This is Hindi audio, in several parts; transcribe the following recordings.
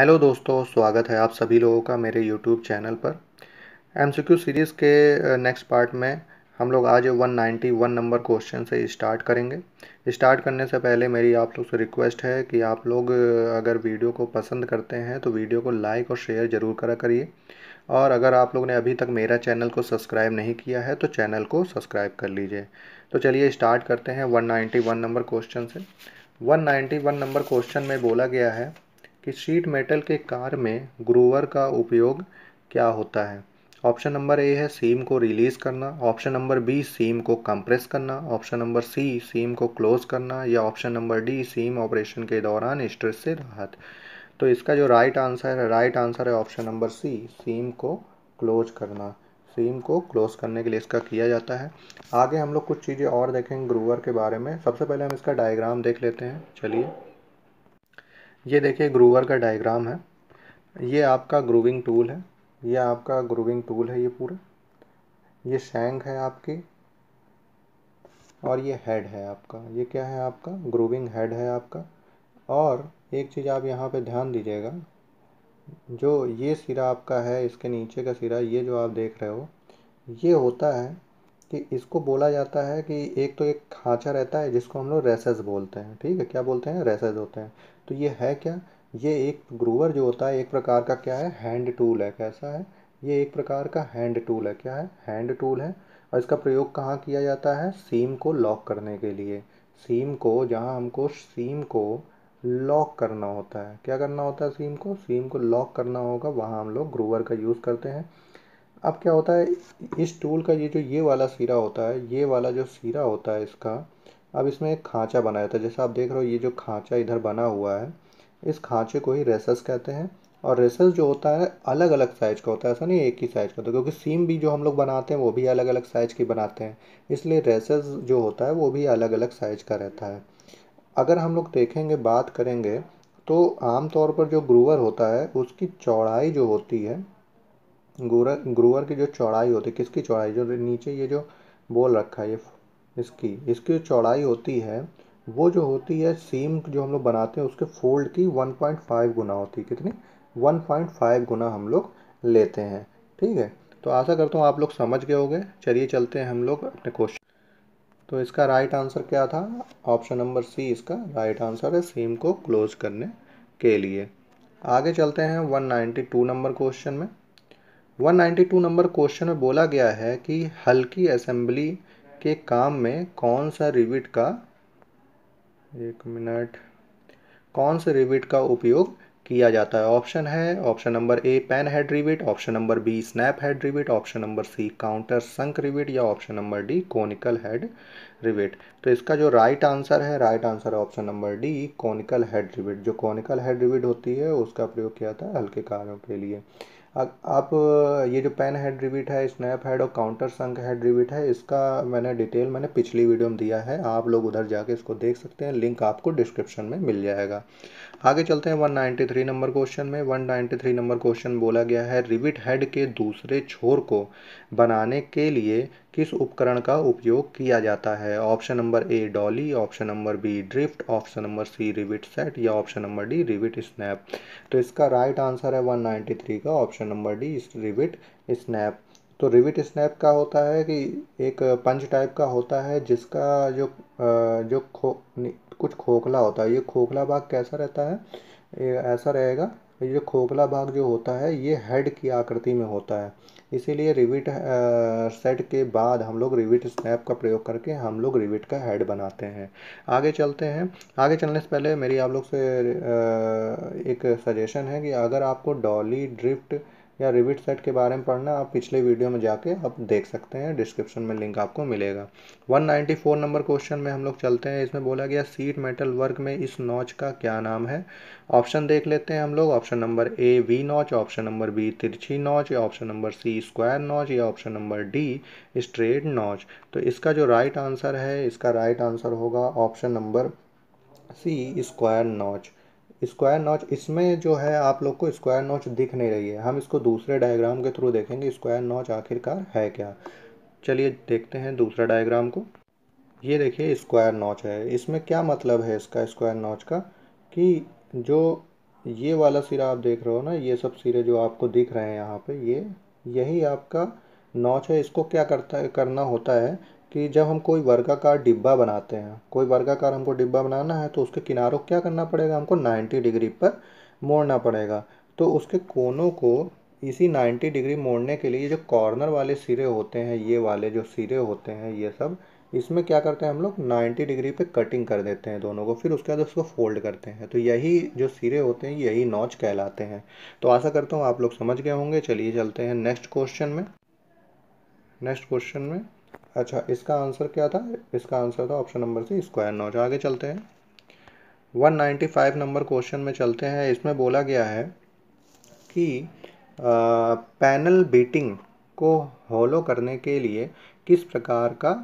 हेलो दोस्तों स्वागत है आप सभी लोगों का मेरे यूट्यूब चैनल पर एम सीरीज़ के नेक्स्ट पार्ट में हम लोग आज 191 नंबर क्वेश्चन से स्टार्ट करेंगे स्टार्ट करने से पहले मेरी आप लोग से रिक्वेस्ट है कि आप लोग अगर वीडियो को पसंद करते हैं तो वीडियो को लाइक और शेयर ज़रूर करा करिए और अगर आप लोग ने अभी तक मेरा चैनल को सब्सक्राइब नहीं किया है तो चैनल को सब्सक्राइब कर लीजिए तो चलिए स्टार्ट करते हैं वन नंबर क्वेश्चन से वन नंबर क्वेश्चन में बोला गया है कि शीट मेटल के कार में ग्रोवर का उपयोग क्या होता है ऑप्शन नंबर ए है सीम को रिलीज़ करना ऑप्शन नंबर बी सीम को कंप्रेस करना ऑप्शन नंबर सी सीम को क्लोज करना या option number D seam operation के दौरान स्ट्रेस से राहत तो इसका जो राइट आंसर है राइट आंसर है ऑप्शन नंबर सी सीम को क्लोज करना सीम को क्लोज करने के लिए इसका किया जाता है आगे हम लोग कुछ चीज़ें और देखेंगे ग्रोवर के बारे में सबसे पहले हम इसका डायग्राम देख लेते हैं चलिए ये देखिए ग्रूवर का डायग्राम है ये आपका ग्रूविंग टूल है ये आपका ग्रूविंग टूल है ये पूरा ये शेंग है आपकी और ये हेड है आपका ये क्या है आपका ग्रूविंग हेड है आपका और एक चीज़ आप यहाँ पे ध्यान दीजिएगा जो ये सिरा आपका है इसके नीचे का सिरा ये जो आप देख रहे हो ये होता है कि इसको बोला जाता है कि एक तो एक खांचा रहता है जिसको हम लोग रेसेस बोलते हैं ठीक है क्या बोलते हैं रेसेस होते हैं तो ये है क्या ये एक ग्रूवर जो होता है एक प्रकार का क्या है हैंड टूल है कैसा है ये एक प्रकार का हैंड टूल है क्या है हैंड टूल है और इसका प्रयोग कहाँ किया जाता है सीम को लॉक करने के लिए सीम को जहाँ हमको सीम को लॉक करना होता है क्या करना होता है सीम को सीम को लॉक करना होगा वहाँ हम लोग ग्रूवर का यूज़ करते हैं अब क्या होता है इस टूल का ये जो ये वाला सिरा होता है ये वाला जो सिरा होता है इसका अब इसमें एक खाँचा बनाया जाता है जैसा आप देख रहे हो ये जो खाँचा इधर बना हुआ है इस खाँचे को ही रेसस कहते हैं और रेसस जो होता है अलग अलग साइज़ का होता है ऐसा नहीं एक ही साइज़ का होता क्योंकि सीम भी जो हम लोग बनाते हैं वो भी अलग अलग साइज़ की बनाते हैं इसलिए रेसस जो होता है वो भी अलग अलग साइज़ का रहता है अगर हम लोग देखेंगे बात करेंगे तो आमतौर पर जो ग्रूवर होता है उसकी चौड़ाई जो होती है ग्रूवर ग्रूवर की जो चौड़ाई होती है किसकी चौड़ाई जो नीचे ये जो बोल रखा है ये इसकी इसकी जो चौड़ाई होती है वो जो होती है सीम जो हम लोग बनाते हैं उसके फोल्ड की 1.5 गुना होती है कितनी 1.5 गुना हम लोग लेते हैं ठीक है तो आशा करता हूँ आप लोग समझ गए होंगे चलिए चलते हैं हम लोग अपने क्वेश्चन तो इसका राइट आंसर क्या था ऑप्शन नंबर सी इसका राइट आंसर है सीम को क्लोज करने के लिए आगे चलते हैं वन नंबर क्वेश्चन में 192 नंबर क्वेश्चन में बोला गया है कि हल्की असेंबली के काम में कौन सा रिविट का एक मिनट कौन से रिविट का उपयोग किया जाता है ऑप्शन है option number A pan head rivet option number B snap head rivet option number C countersunk rivet या option number D conical head rivet तो इसका जो राइट आंसर है राइट आंसर है option number D conical head rivet जो कॉनिकल हेड रिविट होती है उसका प्रयोग किया था हल्के कार्यों के लिए आप ये जो पेन हेड रिविट है स्नैप हेड और काउंटर संक हेड रिविट है इसका मैंने डिटेल मैंने पिछली वीडियो में दिया है आप लोग उधर जाके इसको देख सकते हैं लिंक आपको डिस्क्रिप्शन में मिल जाएगा आगे चलते हैं 193 नंबर क्वेश्चन में 193 नंबर क्वेश्चन बोला गया है रिविट हेड के दूसरे छोर को बनाने के लिए किस उपकरण का उपयोग किया जाता है option number A dolly option number B drift option number C rivet set या option number D rivet snap तो इसका राइट आंसर है 193 का option number D rivet snap तो रिविट स्नैप का होता है कि एक पंच टाइप का होता है जिसका जो जो खो कुछ खोखला होता है ये खोखला भाग कैसा रहता है ऐसा रहेगा ये खोखला भाग जो होता है ये हेड की आकृति में होता है इसीलिए रिविट सेट के बाद हम लोग रिविट स्नैप का प्रयोग करके हम लोग रिविट का हेड बनाते हैं आगे चलते हैं आगे चलने से पहले मेरी आप लोग से एक सजेशन है कि अगर आपको डॉली ड्रिफ्ट या रिविट सेट के बारे में पढ़ना आप पिछले वीडियो में जाके आप देख सकते हैं डिस्क्रिप्शन में लिंक आपको मिलेगा 194 नंबर क्वेश्चन में हम लोग चलते हैं इसमें बोला गया सीट मेटल वर्क में इस नॉच का क्या नाम है ऑप्शन देख लेते हैं हम लोग option number A V notch option number B तिरछी नॉच या option number C square notch या option number D straight notch तो इसका जो राइट right आंसर है इसका राइट right आंसर होगा option number C square notch square notch इसमें जो है आप लोग को स्क्वायर नॉच दिख नहीं रही है हम इसको दूसरे डायग्राम के थ्रू देखेंगे स्क्वायर नॉच आखिरकार है क्या चलिए देखते हैं दूसरा डायग्राम को ये देखिए स्क्वायर नॉच है इसमें क्या मतलब है इसका स्क्वायर नॉच का कि जो ये वाला सिरा आप देख रहे हो ना ये सब सिरे जो आपको दिख रहे हैं यहाँ पे ये यही आपका नॉच है इसको क्या करता है करना होता है कि जब हम कोई वर्गाकार डिब्बा बनाते हैं कोई वर्गाकार हमको डिब्बा बनाना है तो उसके किनारों क्या करना पड़ेगा हमको 90 डिग्री पर मोड़ना पड़ेगा तो उसके कोनों को इसी 90 डिग्री मोड़ने के लिए जो कॉर्नर वाले सिरे होते हैं ये वाले जो सिरे होते हैं ये सब इसमें क्या करते हैं हम लोग नाइन्टी डिग्री पर कटिंग कर देते हैं दोनों को फिर उसके बाद उसको फोल्ड करते हैं तो यही जो सिरे होते हैं यही नॉच कहलाते हैं तो आशा करता हूँ आप लोग समझ गए होंगे चलिए चलते हैं नेक्स्ट क्वेश्चन में नेक्स्ट क्वेश्चन में अच्छा इसका आंसर क्या था इसका आंसर था option number C square notch आगे चलते हैं 195 नंबर क्वेश्चन में चलते हैं इसमें बोला गया है कि आ, पैनल बीटिंग को हॉलो करने के लिए किस प्रकार का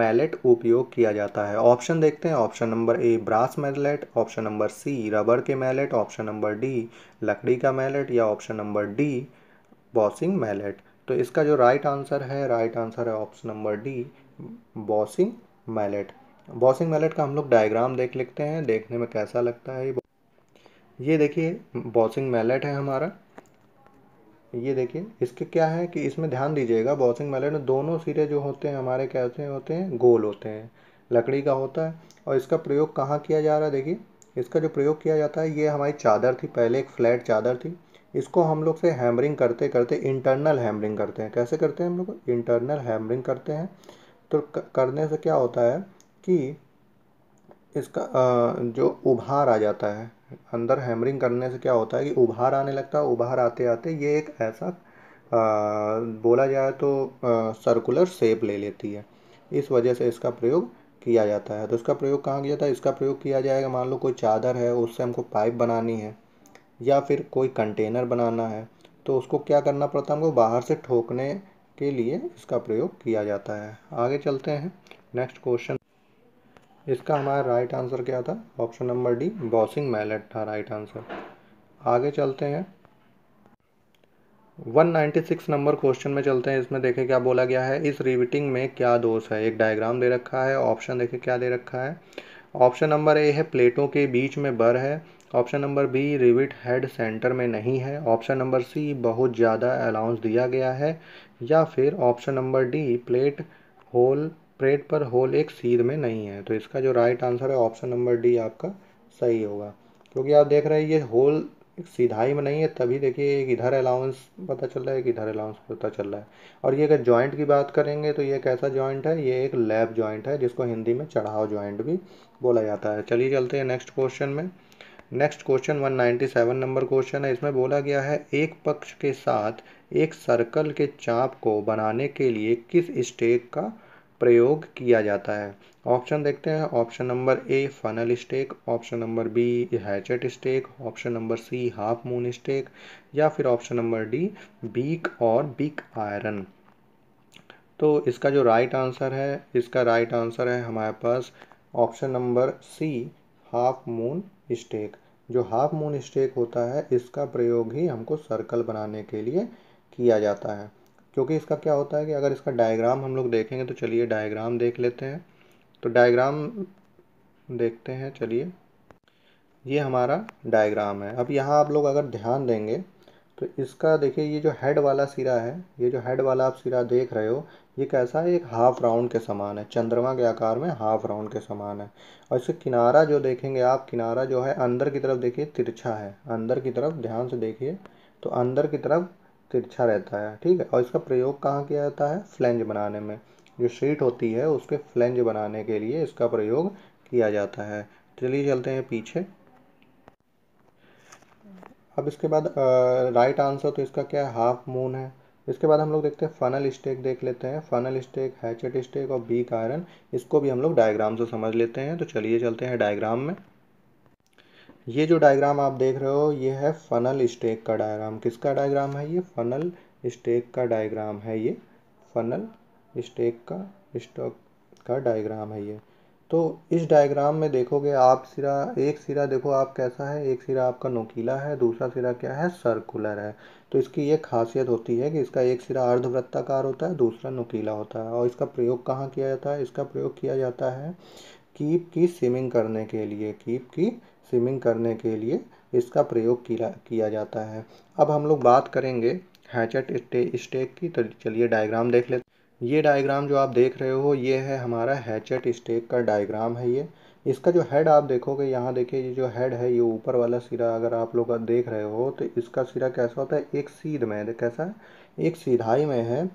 मैलेट उपयोग किया जाता है ऑप्शन देखते हैं option number A brass mallet option number C rubber के मैलेट ऑप्शन नंबर डी लकड़ी का मैलेट या option number D bossing mallet तो इसका जो राइट आंसर है राइट आंसर है option number D bossing mallet bossing mallet का हम लोग डायग्राम देख लेते हैं देखने में कैसा लगता है ये देखिए बॉसिंग मैलेट है हमारा ये देखिए इसके क्या है कि इसमें ध्यान दीजिएगा बॉसिंग मैलेट में दोनों सिरे जो होते हैं हमारे कैसे होते हैं गोल होते हैं लकड़ी का होता है और इसका प्रयोग कहाँ किया जा रहा है देखिए इसका जो प्रयोग किया जाता है ये हमारी चादर थी पहले एक फ्लैट चादर थी इसको हम लोग से हैमरिंग करते करते इंटरनल हैमरिंग करते हैं कैसे करते हैं हम लोग इंटरनल हैमरिंग करते हैं तो करने से क्या होता है कि इसका जो उभार आ जाता है अंदर हैमरिंग करने से क्या होता है कि उभार आने लगता है उभार आते आते ये एक ऐसा बोला जाए तो सर्कुलर शेप ले लेती है इस वजह से इसका प्रयोग किया जाता है तो इसका प्रयोग कहाँ किया जाता है इसका प्रयोग किया जाएगा मान लो कोई चादर है उससे हमको पाइप बनानी है या फिर कोई कंटेनर बनाना है तो उसको क्या करना पड़ता है हमको बाहर से ठोकने के लिए इसका प्रयोग किया जाता है आगे चलते हैं नेक्स्ट क्वेश्चन इसका हमारा राइट आंसर क्या था option number D bossing mallet था राइट आंसर आगे चलते हैं 196 नंबर क्वेश्चन में चलते हैं इसमें देखें क्या बोला गया है इस रिविटिंग में क्या दोष है एक डायग्राम दे रखा है ऑप्शन देखें क्या दे रखा है ऑप्शन नंबर ए है प्लेटों के बीच में बर है option number B rivet head centre में नहीं है ऑप्शन नंबर सी बहुत ज़्यादा अलाउंस दिया गया है या फिर option number D plate hole plate पर होल एक सीध में नहीं है तो इसका जो राइट आंसर है ऑप्शन नंबर डी आपका सही होगा क्योंकि आप देख रहे हैं ये होल सीधाई में नहीं है तभी देखिए एक इधर अलाउंस पता चल रहा है एक इधर अलाउंस पता चल रहा है और ये अगर जॉइंट की बात करेंगे तो ये कैसा जॉइंट है ये एक लैब जॉइंट है जिसको हिंदी में चढ़ाव जॉइंट भी बोला जाता है चलिए चलते हैं नेक्स्ट क्वेश्चन में नेक्स्ट क्वेश्चन 197 नंबर क्वेश्चन है इसमें बोला गया है एक पक्ष के साथ एक सर्कल के चाप को बनाने के लिए किस स्टेक का प्रयोग किया जाता है ऑप्शन देखते हैं option number A funnel stake option number B hatchet stake option number C half moon stake या फिर ऑप्शन नंबर डी बीक और बीक आयरन तो इसका जो राइट right आंसर है इसका राइट right आंसर है हमारे पास option number C half moon stake जो हाफ मून स्टेक होता है इसका प्रयोग ही हमको सर्कल बनाने के लिए किया जाता है क्योंकि इसका क्या होता है कि अगर इसका डायग्राम हम लोग देखेंगे तो चलिए डायग्राम देख लेते हैं तो डायग्राम देखते हैं चलिए ये हमारा डायग्राम है अब यहाँ आप लोग अगर ध्यान देंगे तो इसका देखिए ये जो हेड वाला सिरा है ये जो हेड वाला आप सिरा देख रहे हो ये कैसा है एक हाफ राउंड के समान है चंद्रमा के आकार में हाफ राउंड के समान है और इसका किनारा जो देखेंगे आप किनारा जो है अंदर की तरफ देखिए तिरछा है अंदर की तरफ ध्यान से देखिए तो अंदर की तरफ तिरछा रहता है ठीक है और इसका प्रयोग कहाँ किया जाता है फ्लेंज बनाने में जो शीट होती है उसके फ्लेंज बनाने के लिए इसका प्रयोग किया जाता है चलिए चलते हैं पीछे अब इसके बाद राइट आंसर तो इसका क्या है हाफ मून है इसके बाद हम लोग देखते हैं फनल स्टेक देख लेते हैं फनल स्टेक हैचेट स्टेक और बीक आयरन इसको भी हम लोग डायग्राम से समझ लेते हैं तो चलिए चलते हैं डायग्राम में ये जो डायग्राम आप देख रहे हो ये है फनल स्टेक का डायग्राम किसका डायग्राम है ये फनल स्टेक का डायग्राम है ये फनल स्टेक का स्टॉक का डायग्राम है ये तो इस डायग्राम में देखोगे आप सिरा एक सिरा देखो आप कैसा है एक सिरा आपका नोकीला है दूसरा सिरा क्या है सर्कुलर है तो इसकी ये खासियत होती है कि इसका एक सिरा अर्धवृत्ताकार होता है दूसरा नोकीला होता है और इसका प्रयोग कहाँ किया जाता है इसका प्रयोग किया जाता है कीप की स्विमिंग करने के लिए कीप की स्विमिंग करने के लिए इसका प्रयोग किया जाता है अब हम लोग बात करेंगे हैचट स्टे स्टेक की तो चलिए डायग्राम देख लेते ये डायग्राम जो आप देख रहे हो ये है हमारा हैचेट स्टेक का डायग्राम है ये इसका जो हेड आप देखोगे यहाँ देखिए ये जो हेड है ये ऊपर वाला सिरा अगर आप लोग देख रहे हो तो इसका सिरा कैसा होता है एक सीध में कैसा एक सीधाई में है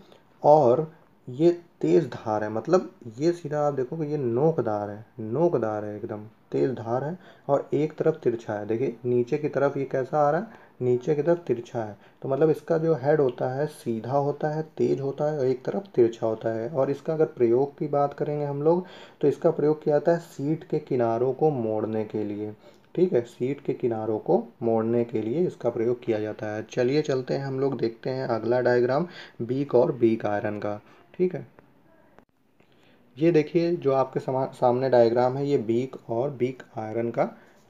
और ये तेज़ धार है मतलब ये सिरा आप देखोगे ये नोकदार है नोकदार है एकदम तेज़ धार है और एक तरफ तिरछा है देखिए नीचे की तरफ ये कैसा आ रहा है नीचे की तरफ तिरछा है तो मतलब इसका जो हेड होता है सीधा होता है तेज होता है और एक तरफ तिरछा होता है और इसका अगर प्रयोग की बात करेंगे हम लोग तो इसका प्रयोग किया जाता है सीट के किनारों को मोड़ने के लिए ठीक है सीट के किनारों को मोड़ने के लिए इसका प्रयोग किया जाता है चलिए चलते हैं हम लोग देखते हैं अगला डायग्राम बीक और बीक आयरन का ठीक है ये देखिए जो आपके सामने डायग्राम है ये बीक और बीक आयरन का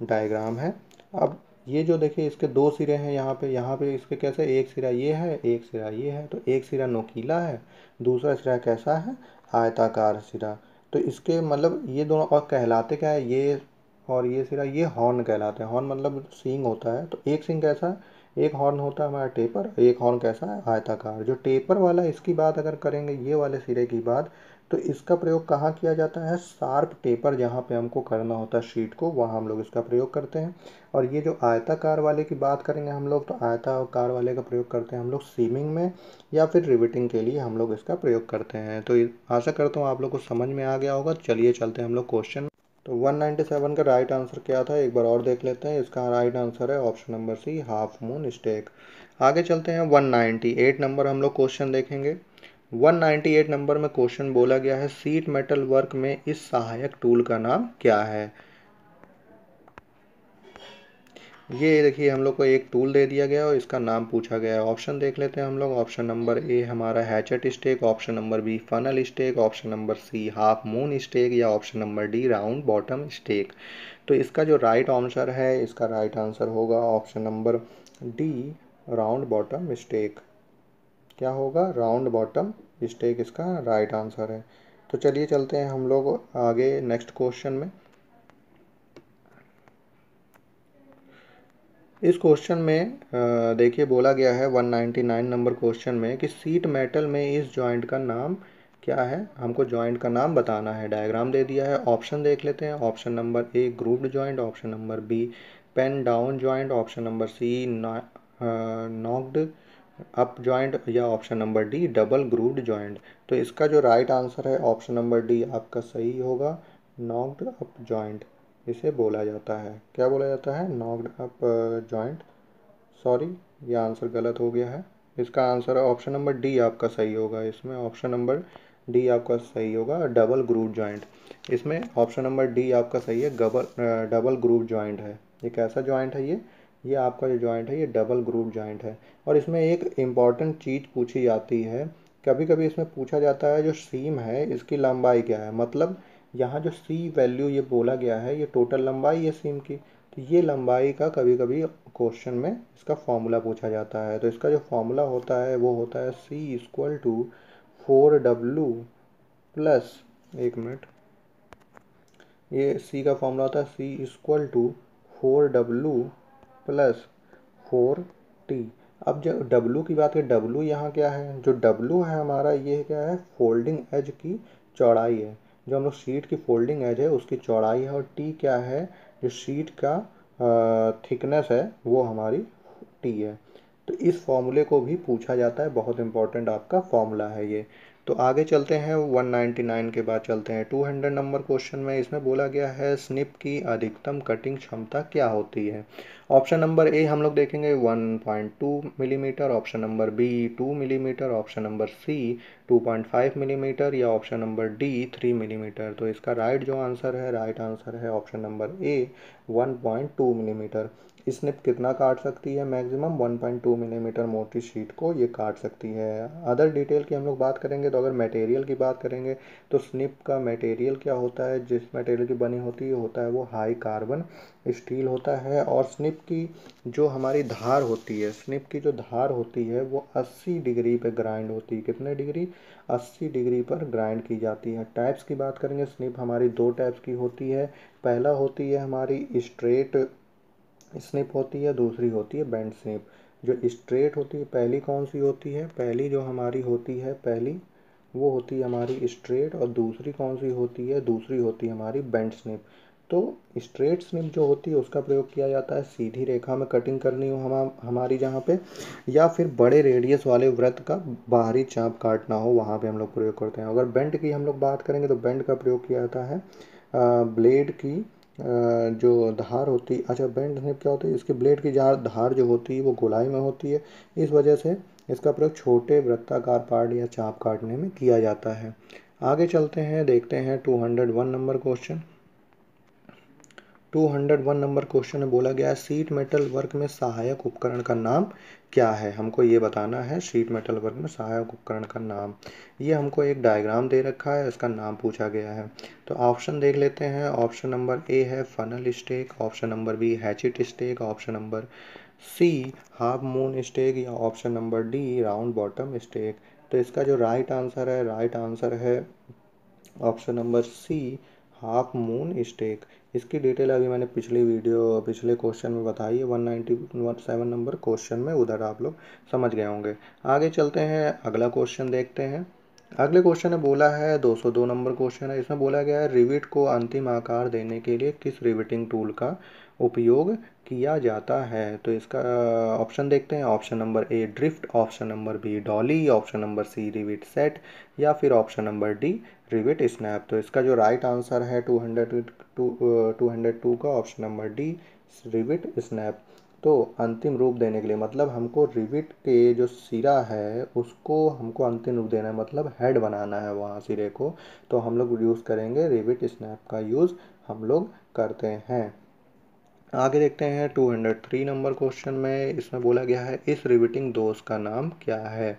डायग्राम है अब ये जो देखिए इसके दो सिरे हैं यहाँ पे यहाँ पे इसके कैसे एक सिरा ये है एक सिरा ये है तो एक सिरा नोकीला है दूसरा सिरा कैसा है आयताकार सिरा तो इसके मतलब ये दोनों और कहलाते क्या है ये और ये सिरा ये हॉर्न कहलाते हैं हॉर्न मतलब सींग होता है तो एक सींग कैसा है एक हॉर्न होता है हमारा टेपर एक हॉर्न कैसा है आयताकार जो टेपर वाला इसकी बात अगर करेंगे ये वाले सिरे की बात तो इसका प्रयोग कहाँ किया जाता है शार्प टेपर जहाँ पे हमको करना होता है शीट को वहाँ हम लोग इसका प्रयोग करते हैं और ये जो आयताकार वाले की बात करेंगे हम लोग तो आयताकार वाले का प्रयोग करते हैं हम लोग सीमिंग में या फिर रिविटिंग के लिए हम लोग इसका प्रयोग करते हैं तो आशा करता हूँ आप लोग को समझ में आ गया होगा चलिए चलते हैं हम लोग क्वेश्चन तो 197 का राइट आंसर क्या था एक बार और देख लेते हैं इसका राइट आंसर है option number C half moon stake आगे चलते हैं 198 नंबर हम लोग क्वेश्चन देखेंगे 198 नंबर में क्वेश्चन बोला गया है सीट मेटल वर्क में इस सहायक टूल का नाम क्या है ये देखिए हम लोग को एक टूल दे दिया गया और इसका नाम पूछा गया है ऑप्शन देख लेते हैं हम लोग ऑप्शन नंबर ए हमारा hatchet stake option number B funnel stake option number C half moon stake या option number D round bottom stake तो इसका जो राइट आंसर है इसका राइट आंसर होगा option number D round bottom stake क्या होगा राउंड बॉटम स्टेक इसका राइट आंसर है तो चलिए चलते हैं हम लोग आगे नेक्स्ट क्वेश्चन में इस क्वेश्चन में देखिए बोला गया है 199 नंबर क्वेश्चन में कि सीट मेटल में इस जॉइंट का नाम क्या है हमको जॉइंट का नाम बताना है डायग्राम दे दिया है ऑप्शन देख लेते हैं option number A grooved joint option number B pane down joint option number C knocked up joint या option number D double groove joint तो इसका जो राइट आंसर है ऑप्शन नंबर डी आपका सही होगा नॉक्ड अप जॉइंट इसे बोला जाता है क्या बोला जाता है नॉक्ड अप जॉइंट सॉरी ये आंसर गलत हो गया है इसका आंसर ऑप्शन नंबर डी आपका सही होगा इसमें ऑप्शन नंबर डी आपका सही होगा डबल ग्रूव ज्वाइंट इसमें ऑप्शन नंबर डी आपका सही है गबल डबल ग्रूप ज्वाइंट है ये कैसा ज्वाइंट है ये ये आपका जो जॉइंट है ये डबल ग्रुप जॉइंट है और इसमें एक इम्पॉर्टेंट चीज़ पूछी जाती है कभी कभी इसमें पूछा जाता है जो सीम है इसकी लंबाई क्या है मतलब यहाँ जो सी वैल्यू ये बोला गया है ये टोटल लंबाई है सीम की तो ये लंबाई का कभी कभी क्वेश्चन में इसका फॉर्मूला पूछा जाता है तो इसका जो फॉर्मूला होता है वो होता है C equal to four W plus एक मिनट ये सी का फॉर्मूला होता है C equal to four W plus four T अब जब डब्लू की बात करें डब्लू यहाँ क्या है जो डब्लू है हमारा ये क्या है फोल्डिंग एज की चौड़ाई है जो हम लोग सीट की फोल्डिंग एज है उसकी चौड़ाई है और टी क्या है जो सीट का थिकनेस है वो हमारी टी है तो इस फॉर्मूले को भी पूछा जाता है बहुत इंपॉर्टेंट आपका फॉर्मूला है ये तो आगे चलते हैं 199 के बाद चलते हैं 200 नंबर क्वेश्चन में इसमें बोला गया है स्निप की अधिकतम कटिंग क्षमता क्या होती है ऑप्शन नंबर ए हम लोग देखेंगे 1.2 millimetre option number B 2 millimetre option number C 2.5 millimetre या ऑप्शन नंबर डी 3 मिलीमीटर तो इसका राइट जो आंसर है राइट आंसर है option number A 1.2 millimetre snip कितना काट सकती है मैक्सिमम 1.2 मिलीमीटर mm मोटी शीट को ये काट सकती है अदर डिटेल की हम लोग बात करेंगे तो अगर मटेरियल की बात करेंगे तो स्निप का मटेरियल क्या होता है जिस मटेरियल की बनी होती है होता है वो हाई कार्बन स्टील होता है और स्निप की जो हमारी धार होती है स्निप की जो धार होती है वो अस्सी डिग्री पर ग्राइंड होती है कितने डिग्री अस्सी डिग्री पर ग्राइंड की जाती है टाइप्स की बात करेंगे स्निप हमारी दो टाइप्स की होती है पहला होती है हमारी स्ट्रेट स्निप होती है दूसरी होती है बैंड स्निप जो स्ट्रेट होती है पहली कौन सी होती है पहली जो हमारी होती है पहली वो होती है हमारी स्ट्रेट और दूसरी कौन सी होती है दूसरी होती है हमारी बेंड स्निप तो स्ट्रेट स्निप जो होती है उसका प्रयोग किया जाता है सीधी रेखा में कटिंग करनी हो हम हमारी जहाँ पे या फिर बड़े रेडियस वाले व्रत का बाहरी चाप काटना हो वहाँ पे हम लोग प्रयोग करते हैं अगर बेंड की हम लोग बात करेंगे तो बेंड का प्रयोग किया जाता है ब्लेड की जो धार होती है अच्छा बैंड स्निप क्या होती है इसके ब्लेड की जार धार जो होती है वो गोलाई में होती है इस वजह से इसका प्रयोग छोटे वृत्ताकार पार्ट या चाप काटने में किया जाता है आगे चलते हैं देखते हैं 201 नंबर क्वेश्चन 201 नंबर क्वेश्चन में बोला गया है सीट मेटल वर्क में सहायक उपकरण का नाम क्या है हमको ये बताना है शीट मेटल वर्क में सहायक उपकरण का नाम ये हमको एक डायग्राम दे रखा है इसका नाम पूछा गया है तो ऑप्शन देख लेते हैं ऑप्शन नंबर ए है funnel stake option number B hatchet stake option number C half moon stake या option number D round bottom stake तो इसका जो राइट आंसर है राइट आंसर है option number C half moon stake इसकी डिटेल अभी मैंने पिछली वीडियो पिछले क्वेश्चन में बताई है one one seven number question में उधर आप लोग समझ गए होंगे आगे चलते हैं अगला क्वेश्चन देखते हैं अगले क्वेश्चन है बोला है 202 नंबर क्वेश्चन है इसमें बोला गया है रिविट को अंतिम आकार देने के लिए किस रिविटिंग टूल का उपयोग किया जाता है तो इसका ऑप्शन देखते हैं option number A drift option number B dolly option number C rivet set या फिर option number D rivet snap तो इसका जो राइट आंसर है two hundred two two hundred two का option number D rivet snap तो अंतिम रूप देने के लिए मतलब हमको रिविट के जो सिरा है उसको हमको अंतिम रूप देना है मतलब हेड बनाना है वहाँ सिरे को तो हम लोग यूज़ करेंगे रिविट स्नैप का यूज़ हम लोग करते हैं आगे देखते हैं two hundred three number question में इसमें बोला गया है इस रिविटिंग दोष का नाम क्या है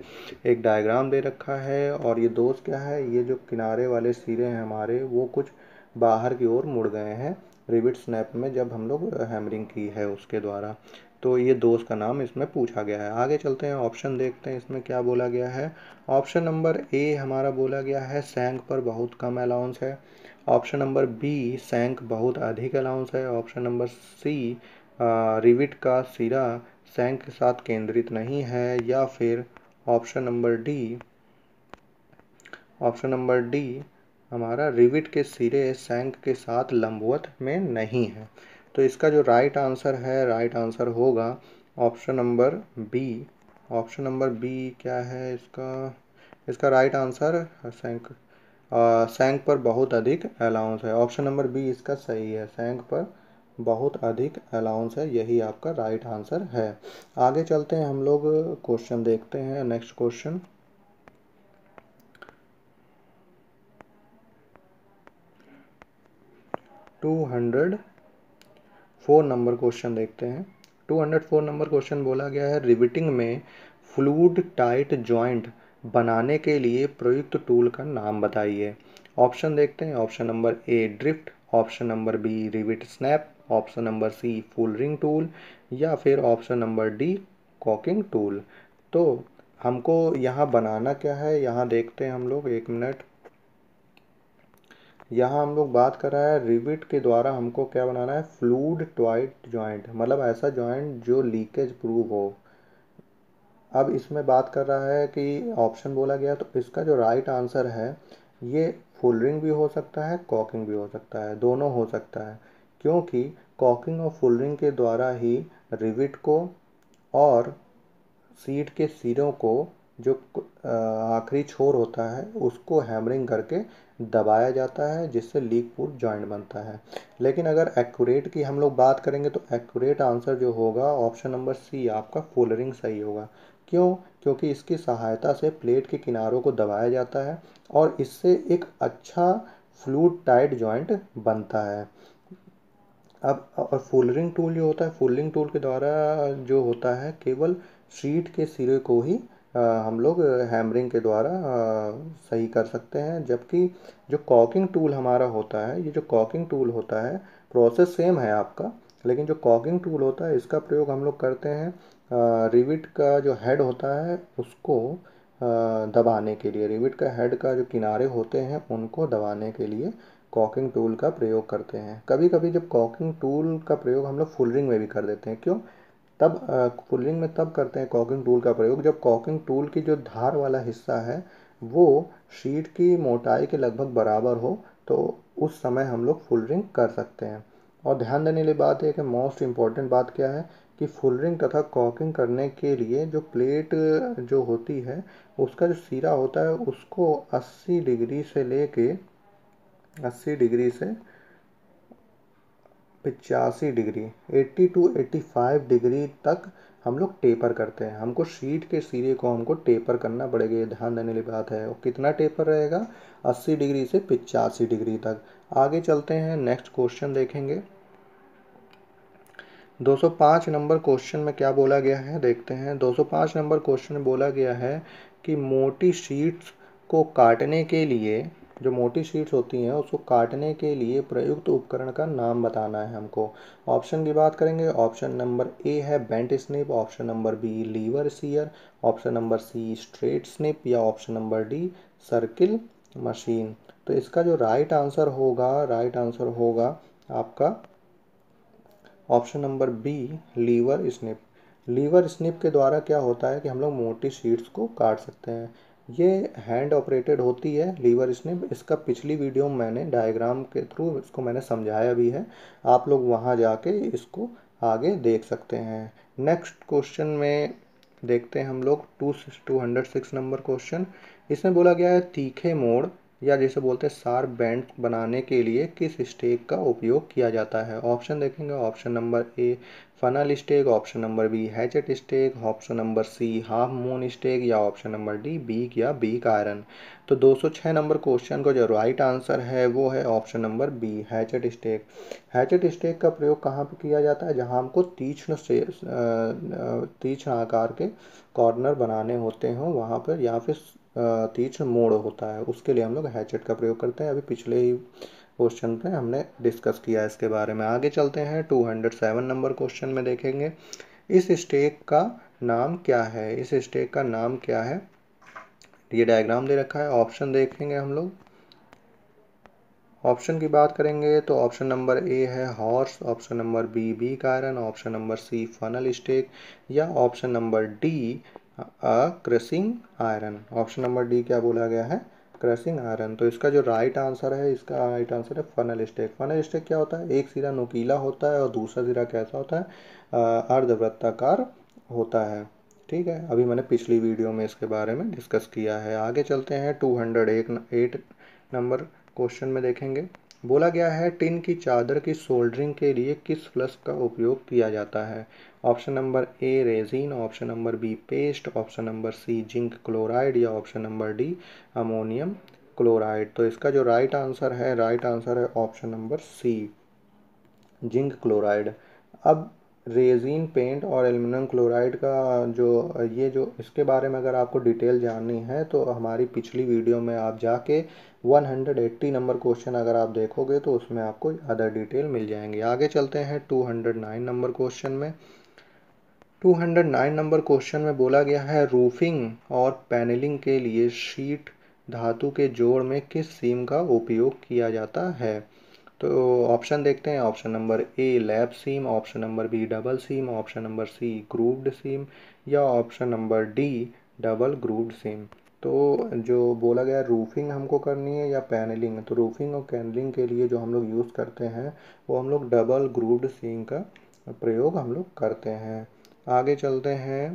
एक डायग्राम दे रखा है और ये दोष क्या है ये जो किनारे वाले सिरे हैं हमारे वो कुछ बाहर की ओर मुड़ गए हैं रिविट स्नैप में जब हम लोग हैमरिंग की है उसके द्वारा तो ये दोष का नाम इसमें पूछा गया है आगे चलते हैं ऑप्शन देखते हैं इसमें क्या बोला गया है ऑप्शन नंबर ए हमारा बोला गया है सेंग पर बहुत कम अलाउंस है ऑप्शन नंबर बी सैंक बहुत अधिक अलाउंस है ऑप्शन नंबर सी रिविट का सिरा सैंक के साथ केंद्रित नहीं है या फिर option number D option number D हमारा रिविट के सिरे सैंक के साथ लंबवत में नहीं है तो इसका जो राइट आंसर है राइट आंसर होगा option number B option number B क्या है इसका इसका राइट आंसर सैंक सैंक पर बहुत अधिक अलाउंस है ऑप्शन नंबर बी इसका सही है सैंक पर बहुत अधिक अलाउंस है यही आपका राइट आंसर है आगे चलते हैं हम लोग क्वेश्चन देखते हैं next question two hundred four number question देखते हैं two hundred four number question बोला गया है रिविटिंग में फ्लूड टाइट ज्वाइंट बनाने के लिए प्रयुक्त टूल का नाम बताइए ऑप्शन देखते हैं option number A drift option number B rivet snap option number C fullering tool या फिर option number D caulking tool तो हमको यहाँ बनाना क्या है यहाँ देखते हैं हम लोग एक मिनट यहाँ हम लोग बात कर रहे हैं रिविट के द्वारा हमको क्या बनाना है फ्लूड टॉइट जॉइंट मतलब ऐसा जॉइंट जो लीकेज प्रूव हो अब इसमें बात कर रहा है कि ऑप्शन बोला गया तो इसका जो राइट आंसर है ये फुलरिंग भी हो सकता है कॉकिंग भी हो सकता है दोनों हो सकता है क्योंकि कॉकिंग और फुलरिंग के द्वारा ही रिविट को और सीट के सिरों को जो आखिरी छोर होता है उसको हैमरिंग करके दबाया जाता है जिससे लीक प्रूफ जॉइंट बनता है लेकिन अगर एक्यूरेट की हम लोग बात करेंगे तो एक्यूरेट आंसर जो होगा ऑप्शन नंबर सी आपका रिंग सही होगा क्यों क्योंकि इसकी सहायता से प्लेट के किनारों को दबाया जाता है और इससे एक अच्छा फ्लूड टाइट जॉइंट बनता है अब और फुलरिंग टूल जो होता है फूलरिंग टूल के द्वारा जो होता है केवल शीट के सिरे को ही आ, हम लोग हैमरिंग के द्वारा आ, सही कर सकते हैं जबकि जो कॉकिंग टूल हमारा होता है ये जो कॉकिंग टूल होता है प्रोसेस सेम है आपका लेकिन जो कॉकिंग टूल होता है इसका प्रयोग हम लोग करते हैं रिविट का जो हेड होता है उसको दबाने के लिए रिविट का हेड का जो किनारे होते हैं उनको दबाने के लिए कॉकिंग टूल का प्रयोग करते हैं कभी कभी जब कॉकिंग टूल का प्रयोग हम लोग फुल रिंग में भी कर देते हैं क्यों तब फुल रिंग में तब करते हैं कॉकिंग टूल का प्रयोग जब कॉकिंग टूल की जो धार वाला हिस्सा है वो शीट की मोटाई के लगभग बराबर हो तो उस समय हम लोग फुल रिंग कर सकते हैं और ध्यान देने वाली बात है कि मोस्ट इम्पॉर्टेंट बात क्या है कि फुलरिंग तथा कॉकिंग करने के लिए जो प्लेट जो होती है उसका जो सिरा होता है उसको 80 डिग्री से लेके 80 डिग्री से पचासी डिग्री 80 टू 85 डिग्री तक हम लोग टेपर करते हैं हमको शीट के सिरे को हमको टेपर करना पड़ेगा ये ध्यान देने वाली बात है और कितना टेपर रहेगा 80 डिग्री से पचासी डिग्री तक आगे चलते हैं नेक्स्ट क्वेश्चन देखेंगे 205 नंबर क्वेश्चन में क्या बोला गया है देखते हैं 205 नंबर क्वेश्चन में बोला गया है कि मोटी शीट्स को काटने के लिए जो मोटी शीट्स होती हैं उसको काटने के लिए प्रयुक्त उपकरण का नाम बताना है हमको ऑप्शन की बात करेंगे ऑप्शन नंबर ए है bent snip option number B lever shear option number C straight snip या option number D circle machine तो इसका जो राइट आंसर होगा राइट आंसर होगा आपका option number B lever snip lever snip के द्वारा क्या होता है कि हम लोग मोटी शीट्स को काट सकते हैं ये हैंड ऑपरेटेड होती है लीवर स्निप इसका पिछली वीडियो में मैंने डायग्राम के थ्रू इसको मैंने समझाया भी है आप लोग वहाँ जाके इसको आगे देख सकते हैं नेक्स्ट क्वेश्चन में देखते हैं हम लोग two two hundred six number question इसमें बोला गया है तीखे मोड़ या जिसे बोलते हैं सार बैंड बनाने के लिए किस स्टेक का उपयोग किया जाता है ऑप्शन देखेंगे option number A funnel stake option number B hatchet stake option number C half moon stake या ऑप्शन नंबर डी बीक या बीक आयरन तो 206 नंबर क्वेश्चन का जो राइट आंसर है वो है option number B hatchet stake hatchet stake का प्रयोग कहाँ पर किया जाता है जहाँ हमको तीक्ष्ण से तीक्ष्ण आकार के कॉर्नर बनाने होते हों वहाँ पर या फिर तीज मोड़ होता है उसके लिए हम लोग हैचेट का प्रयोग करते हैं अभी पिछले ही क्वेश्चन पे हमने डिस्कस किया इसके बारे में आगे चलते हैं 207 नंबर क्वेश्चन में देखेंगे इस स्टेक का नाम क्या है इस स्टेक का नाम क्या है ये डायग्राम दे रखा है ऑप्शन देखेंगे हम लोग ऑप्शन की बात करेंगे तो ऑप्शन नंबर ए है हॉर्स ऑप्शन नंबर बी बी कारण option number C funnel stake या option number D uh creasing iron option number D क्या बोला गया है क्रसिंग आयरन तो इसका जो राइट आंसर है इसका राइट आंसर है फनल स्टेक फनल स्टेक क्या होता है एक सिरा नुकीला होता है और दूसरा सिरा कैसा होता है अर्धवृत्ताकार होता है ठीक है अभी मैंने पिछली वीडियो में इसके बारे में डिस्कस किया है आगे चलते हैं टू हंड्रेड एक एट नंबर क्वेश्चन में देखेंगे बोला गया है टिन की चादर की सोल्डरिंग के लिए किस फ्लस्क का उपयोग किया जाता है ऑप्शन नंबर ए resin option number B paste option number सी जिंक क्लोराइड या option number D ammonium chloride तो इसका जो राइट आंसर है राइट आंसर है ऑप्शन नंबर सी जिंक क्लोराइड अब रेजिन पेंट और एल्यूमिनियम क्लोराइड का जो ये जो इसके बारे में अगर आपको डिटेल जाननी है तो हमारी पिछली वीडियो में आप जाके 180 नंबर क्वेश्चन अगर आप देखोगे तो उसमें आपको अदर डिटेल मिल जाएंगे आगे चलते हैं 209 नंबर क्वेश्चन में 209 नंबर क्वेश्चन में बोला गया है रूफिंग और पैनलिंग के लिए शीट धातु के जोड़ में किस सीम का उपयोग किया जाता है तो ऑप्शन देखते हैं option number A lap seam option number B double seam option number C grooved seam या option number D double grooved seam तो जो बोला गया रूफिंग हमको करनी है या पैनलिंग तो रूफिंग और कैनलिंग के लिए जो हम लोग यूज़ करते हैं वो हम लोग डबल ग्रूव्ड सींग का प्रयोग हम लोग करते हैं आगे चलते हैं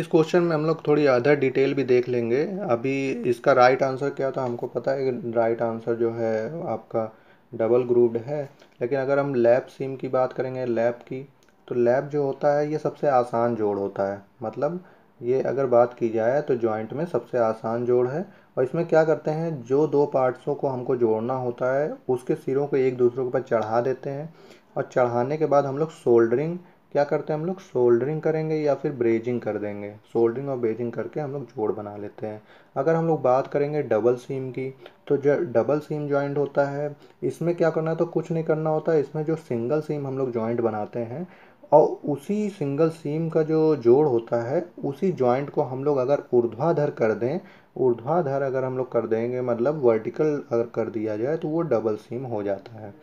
इस क्वेश्चन में हम लोग थोड़ी अदर डिटेल भी देख लेंगे अभी इसका राइट आंसर क्या था हमको पता है राइट आंसर जो है आपका डबल ग्रूव्ड है लेकिन अगर हम लैब सीम की बात करेंगे लैब की तो लैब जो होता है ये सबसे आसान जोड़ होता है मतलब ये अगर बात की जाए तो जॉइंट में सबसे आसान जोड़ है और इसमें क्या करते हैं जो दो पार्ट्सों को हमको जोड़ना होता है उसके सिरों को एक दूसरे के ऊपर चढ़ा देते हैं और चढ़ाने के बाद हम लोग सोल्डरिंग क्या करते हैं हम लोग सोल्डरिंग करेंगे या फिर ब्रेजिंग कर देंगे सोल्डरिंग और ब्रेजिंग करके हम लोग जोड़ बना लेते हैं अगर हम लोग बात करेंगे डबल सीम की तो जो डबल सीम जॉइंट होता है इसमें क्या करना है तो कुछ नहीं करना होता है इसमें जो सिंगल सीम हम लोग जॉइंट बनाते हैं और उसी सिंगल सीम का जो जोड़ होता है उसी जॉइंट को हम लोग अगर ऊर्ध्वाधर कर दें ऊर्ध्वाधर अगर हम लोग कर देंगे मतलब वर्टिकल अगर कर दिया जाए तो वो डबल सीम हो जाता है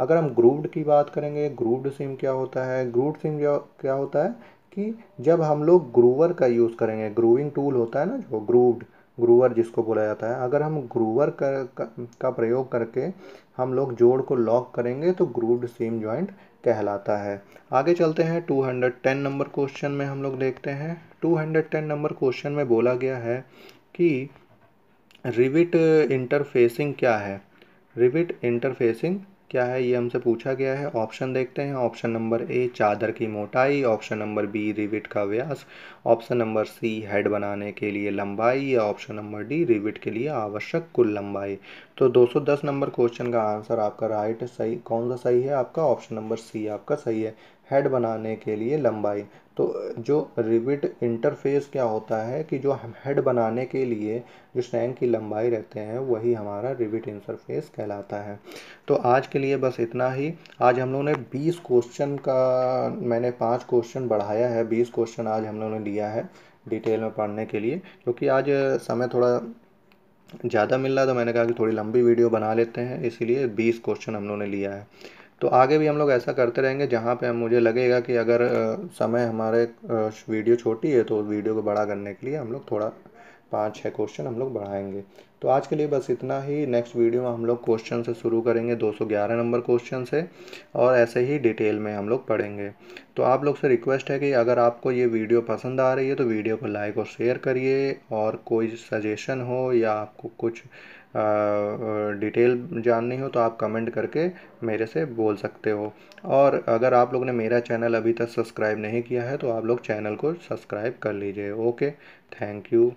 अगर हम ग्रूव्ड की बात करेंगे ग्रूव्ड सीम क्या होता है ग्रूव्ड सीम क्या होता है कि जब हम लोग ग्रूवर का यूज़ करेंगे ग्रूविंग टूल होता है ना जो ग्रूव्ड ग्रूवर जिसको बोला जाता है अगर हम ग्रूवर का, का प्रयोग करके हम लोग जोड़ को लॉक करेंगे तो ग्रूव्ड सीम जॉइंट कहलाता है आगे चलते हैं 210 नंबर क्वेश्चन में हम लोग देखते हैं 210 नंबर क्वेश्चन में बोला गया है कि रिविट इंटरफेसिंग क्या है रिविट इंटरफेसिंग क्या है ये हमसे पूछा गया है ऑप्शन देखते हैं ऑप्शन नंबर ए चादर की मोटाई ऑप्शन नंबर बी रिविट का व्यास ऑप्शन नंबर सी हेड बनाने के लिए लंबाई या ऑप्शन नंबर डी रिविट के लिए आवश्यक कुल लंबाई तो 210 नंबर क्वेश्चन का आंसर आपका राइट सही कौन सा सही है आपका ऑप्शन नंबर सी आपका सही है हेड बनाने के लिए लंबाई तो जो रिविट इंटरफेस क्या होता है कि जो हम हेड बनाने के लिए जो शैंक की लंबाई रहते हैं वही हमारा रिविट इंटरफेस कहलाता है तो आज के लिए बस इतना ही आज हम लोगों ने 20 क्वेश्चन का मैंने पांच क्वेश्चन बढ़ाया है 20 क्वेश्चन आज हम लोगों ने लिया है डिटेल में पढ़ने के लिए क्योंकि आज समय थोड़ा ज़्यादा मिल रहा तो मैंने कहा कि थोड़ी लंबी वीडियो बना लेते हैं इसीलिए बीस क्वेश्चन हम लोगों ने लिया है तो आगे भी हम लोग ऐसा करते रहेंगे जहाँ पे मुझे लगेगा कि अगर समय हमारे वीडियो छोटी है तो वीडियो को बड़ा करने के लिए हम लोग थोड़ा पाँच छः क्वेश्चन हम लोग बढ़ाएंगे तो आज के लिए बस इतना ही नेक्स्ट वीडियो में हम लोग क्वेश्चन से शुरू करेंगे 211 नंबर क्वेश्चन से और ऐसे ही डिटेल में हम लोग पढ़ेंगे तो आप लोग से रिक्वेस्ट है कि अगर आपको ये वीडियो पसंद आ रही है तो वीडियो को लाइक और शेयर करिए और कोई सजेशन हो या आपको कुछ डिटेल जाननी हो तो आप कमेंट करके मेरे से बोल सकते हो और अगर आप लोग ने मेरा चैनल अभी तक सब्सक्राइब नहीं किया है तो आप लोग चैनल को सब्सक्राइब कर लीजिए ओके थैंक यू